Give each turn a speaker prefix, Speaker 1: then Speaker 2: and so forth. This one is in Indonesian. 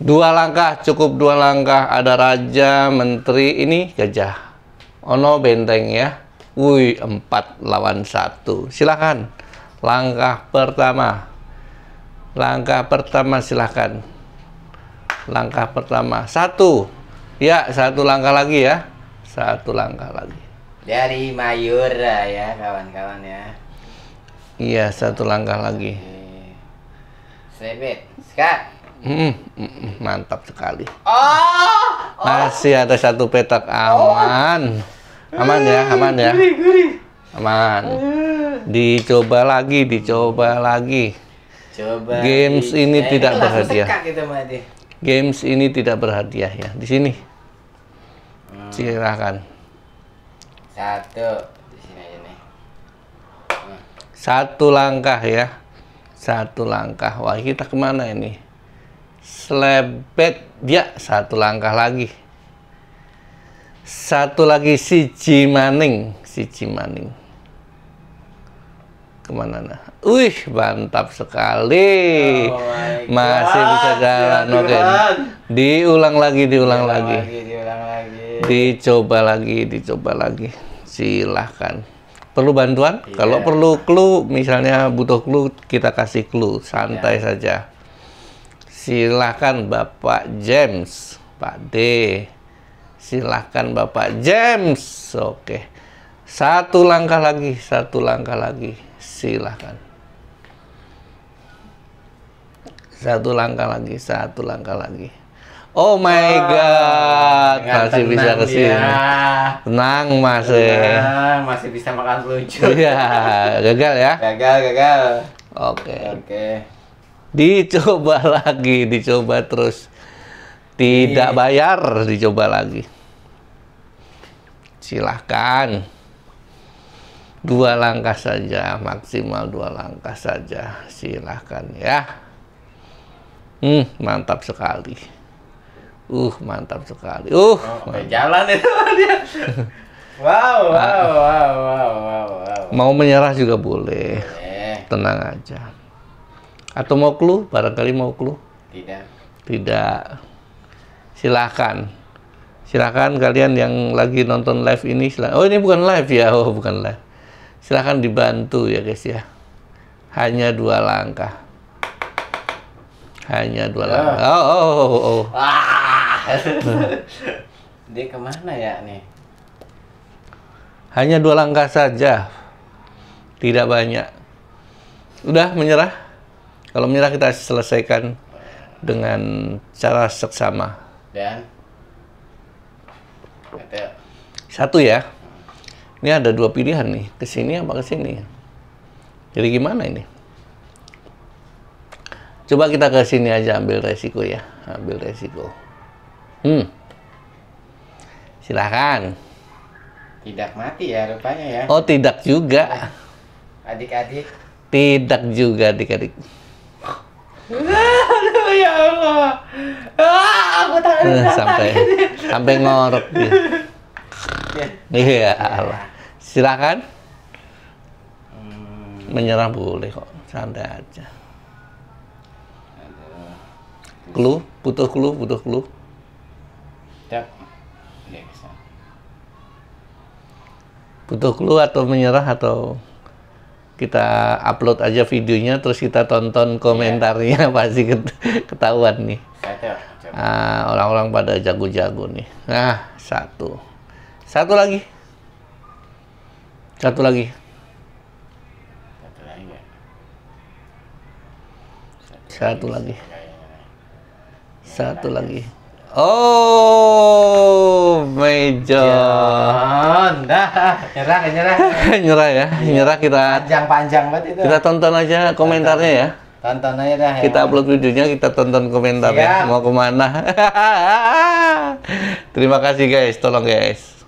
Speaker 1: dua langkah cukup dua langkah ada raja menteri ini gajah ono benteng ya wuih empat lawan satu silahkan langkah pertama langkah pertama silahkan langkah pertama satu ya satu langkah lagi ya satu langkah lagi dari Mayura ya kawan-kawan ya iya satu langkah lagi sebet sekat Hmm, hmm, mantap sekali. Oh, oh. Masih ada satu petak aman. Oh. Aman ya, eh, aman ya. Guri, guri. Aman. Eh. Dicoba lagi, dicoba lagi. Coba. Games di... ini eh, tidak berhadiah. Gitu, Games ini tidak berhadiah ya. Di sini. Hmm. Silakan. Satu. Di sini hmm. Satu langkah ya. Satu langkah. Wah, kita kemana ini? Selebet dia satu langkah lagi. Satu lagi si Cimaning, si Cimaning. Kemana nah? Wih, mantap sekali. Oh Masih God. bisa ya jalan. Oke. Okay. Diulang lagi, diulang, lagi. lagi. Diulang lagi. Dicoba lagi, dicoba lagi. Silahkan perlu bantuan yeah. kalau perlu clue misalnya butuh clue kita kasih clue santai yeah. saja Silahkan Bapak James, Pak D. Silahkan Bapak James. Oke. Satu langkah lagi, satu langkah lagi. Silahkan. Satu langkah lagi, satu langkah lagi. Oh my oh, god, masih bisa kesini sini. Ya. Tenang Mas. E. masih bisa makan lucu. Iya, gagal ya. Gagal, gagal. Oke. Okay. Oke. Okay dicoba lagi, dicoba terus. Tidak iya. bayar, dicoba lagi. Silahkan. Dua langkah saja, maksimal dua langkah saja. Silahkan ya. Hmm, mantap sekali. Uh, mantap sekali. Uh, oh, eh, jalan itu dia. wow, ah. wow, wow, wow, wow, wow. Mau menyerah juga boleh. Tenang aja. Atau mau clue? Barangkali mau clue? Tidak. Tidak. Silakan. Silakan kalian yang lagi nonton live ini, Silakan. oh ini bukan live ya, oh bukan live. Silakan dibantu ya guys ya. Hanya dua langkah. Hanya dua oh. langkah. Oh, oh, oh, oh. Ah. Dia kemana ya nih? Hanya dua langkah saja. Tidak banyak. Udah menyerah? Kalau menyerah kita selesaikan dengan cara seksama. Dan satu ya. Ini ada dua pilihan nih, ke sini apa ke sini. Jadi gimana ini? Coba kita ke sini aja ambil resiko ya, ambil resiko. Hmm. Silahkan. Tidak mati ya rupanya ya. Oh, tidak juga. Adik-adik. Tidak juga adik-adik. Aduh ya Allah. Ah, aku tak uh, sampai sampai ngorok dia. Ya. Iya, ya Allah. Silakan. Hmm. menyerah boleh kok, santai aja. Clue, butuh clue, butuh clue. Cep. Ya, butuh clue atau menyerah atau kita upload aja videonya terus kita tonton iya. komentarnya yeah. pasti ketahuan nih ah, orang-orang uh, pada jago-jago nih nah satu satu lagi satu lagi satu lagi satu lagi oh John. Dah, nyerah, eh, nyerah. nyerah ya, iya. nyerah kita. Panjang-panjang banget itu. Kita tonton aja komentarnya ya. Tonton aja dah. Ya. Kita upload videonya, kita tonton komentarnya. Siap. Mau kemana? Terima kasih guys, tolong guys.